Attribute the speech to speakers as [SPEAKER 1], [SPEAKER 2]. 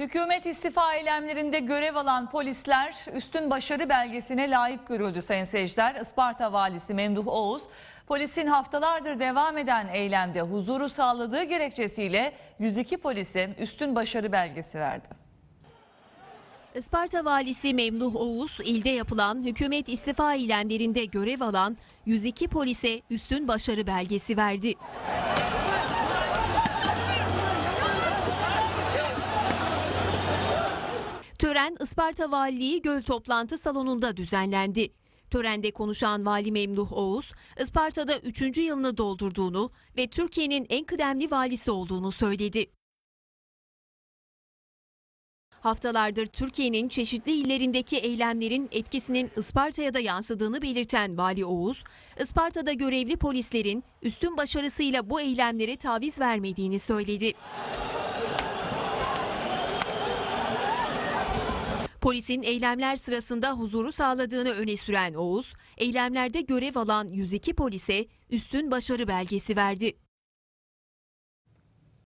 [SPEAKER 1] Hükümet istifa eylemlerinde görev alan polisler üstün başarı belgesine layık görüldü Sayın Seyirciler. Isparta Valisi Memduh Oğuz, polisin haftalardır devam eden eylemde huzuru sağladığı gerekçesiyle 102 polise üstün başarı belgesi verdi.
[SPEAKER 2] Isparta Valisi Memduh Oğuz, ilde yapılan hükümet istifa eylemlerinde görev alan 102 polise üstün başarı belgesi verdi. Tören Isparta Valiliği Göl Toplantı Salonu'nda düzenlendi. Törende konuşan Vali Memduh Oğuz, Isparta'da 3. yılını doldurduğunu ve Türkiye'nin en kıdemli valisi olduğunu söyledi. Haftalardır Türkiye'nin çeşitli illerindeki eylemlerin etkisinin Isparta'ya da yansıdığını belirten Vali Oğuz, Isparta'da görevli polislerin üstün başarısıyla bu eylemlere taviz vermediğini söyledi. Polisin eylemler sırasında huzuru sağladığını öne süren Oğuz, eylemlerde görev alan 102 polise üstün başarı belgesi verdi.